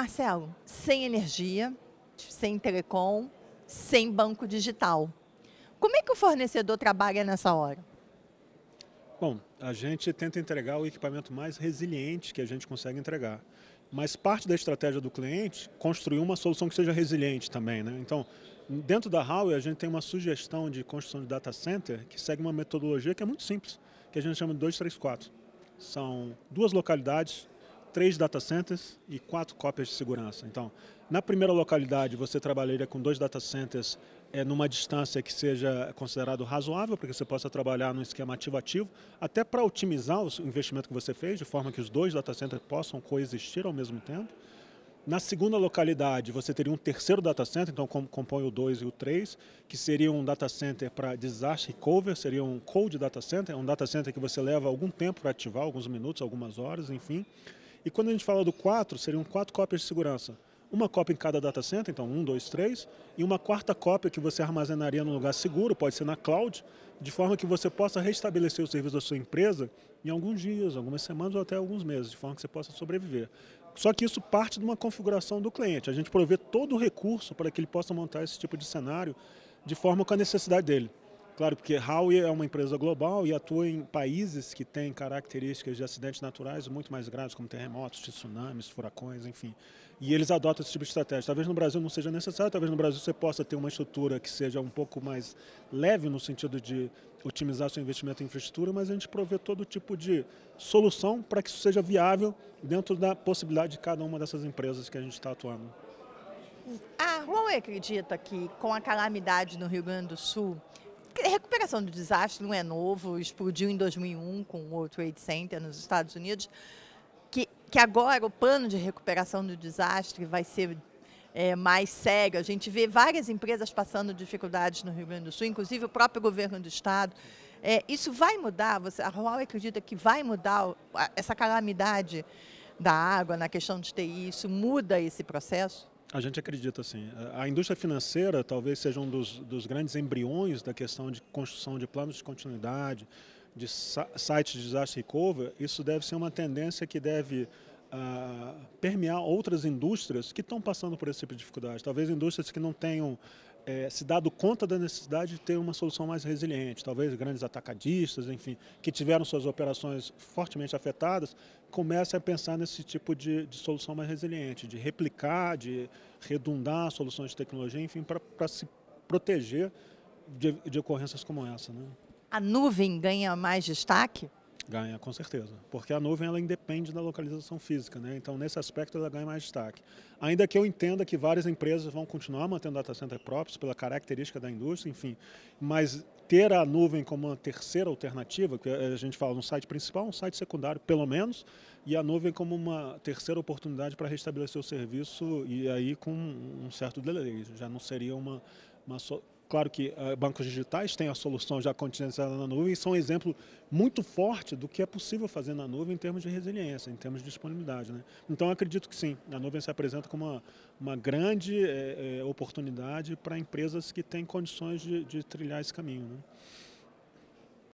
Marcelo, sem energia, sem telecom, sem banco digital. Como é que o fornecedor trabalha nessa hora? Bom, a gente tenta entregar o equipamento mais resiliente que a gente consegue entregar. Mas parte da estratégia do cliente construir uma solução que seja resiliente também. Né? Então, dentro da Huawei, a gente tem uma sugestão de construção de data center que segue uma metodologia que é muito simples, que a gente chama de 234. São duas localidades três data centers e quatro cópias de segurança. Então, na primeira localidade, você trabalharia com dois data centers é, numa distância que seja considerado razoável, para que você possa trabalhar num esquema ativo-ativo, até para otimizar o investimento que você fez, de forma que os dois data centers possam coexistir ao mesmo tempo. Na segunda localidade, você teria um terceiro data center, então compõe o 2 e o 3, que seria um data center para disaster recovery, seria um cold data center, é um data center que você leva algum tempo para ativar, alguns minutos, algumas horas, enfim. E quando a gente fala do 4, seriam quatro cópias de segurança. Uma cópia em cada data center, então um, dois, três, e uma quarta cópia que você armazenaria num lugar seguro, pode ser na cloud, de forma que você possa restabelecer o serviço da sua empresa em alguns dias, algumas semanas ou até alguns meses, de forma que você possa sobreviver. Só que isso parte de uma configuração do cliente. A gente provê todo o recurso para que ele possa montar esse tipo de cenário de forma com a necessidade dele. Claro, porque Huawei é uma empresa global e atua em países que têm características de acidentes naturais muito mais graves, como terremotos, tsunamis, furacões, enfim. E eles adotam esse tipo de estratégia. Talvez no Brasil não seja necessário, talvez no Brasil você possa ter uma estrutura que seja um pouco mais leve no sentido de otimizar seu investimento em infraestrutura, mas a gente provê todo tipo de solução para que isso seja viável dentro da possibilidade de cada uma dessas empresas que a gente está atuando. A ah, Huawei acredita que com a calamidade no Rio Grande do Sul, recuperação do desastre não é novo, explodiu em 2001 com o World Trade Center nos Estados Unidos, que, que agora o plano de recuperação do desastre vai ser é, mais sério. A gente vê várias empresas passando dificuldades no Rio Grande do Sul, inclusive o próprio governo do estado. É, isso vai mudar? Você, a Rual acredita que vai mudar essa calamidade da água na questão de TI? Isso muda esse processo? A gente acredita, sim. A indústria financeira talvez seja um dos, dos grandes embriões da questão de construção de planos de continuidade, de sites de disaster recovery. Isso deve ser uma tendência que deve uh, permear outras indústrias que estão passando por esse tipo de dificuldade. Talvez indústrias que não tenham é, se dado conta da necessidade de ter uma solução mais resiliente. Talvez grandes atacadistas, enfim, que tiveram suas operações fortemente afetadas, comecem a pensar nesse tipo de, de solução mais resiliente, de replicar, de redundar soluções de tecnologia, enfim, para se proteger de, de ocorrências como essa. Né? A nuvem ganha mais destaque? Ganha, com certeza. Porque a nuvem ela independe da localização física, né? Então, nesse aspecto, ela ganha mais destaque. Ainda que eu entenda que várias empresas vão continuar mantendo data center próprios pela característica da indústria, enfim, mas ter a nuvem como uma terceira alternativa, que a gente fala um site principal, um site secundário, pelo menos, e a nuvem como uma terceira oportunidade para restabelecer o serviço e aí com um certo delay. Já não seria uma So... Claro que uh, bancos digitais têm a solução já contingenciada na nuvem e são um exemplo muito forte do que é possível fazer na nuvem em termos de resiliência, em termos de disponibilidade. Né? Então, acredito que sim, a nuvem se apresenta como uma, uma grande é, é, oportunidade para empresas que têm condições de, de trilhar esse caminho. Né?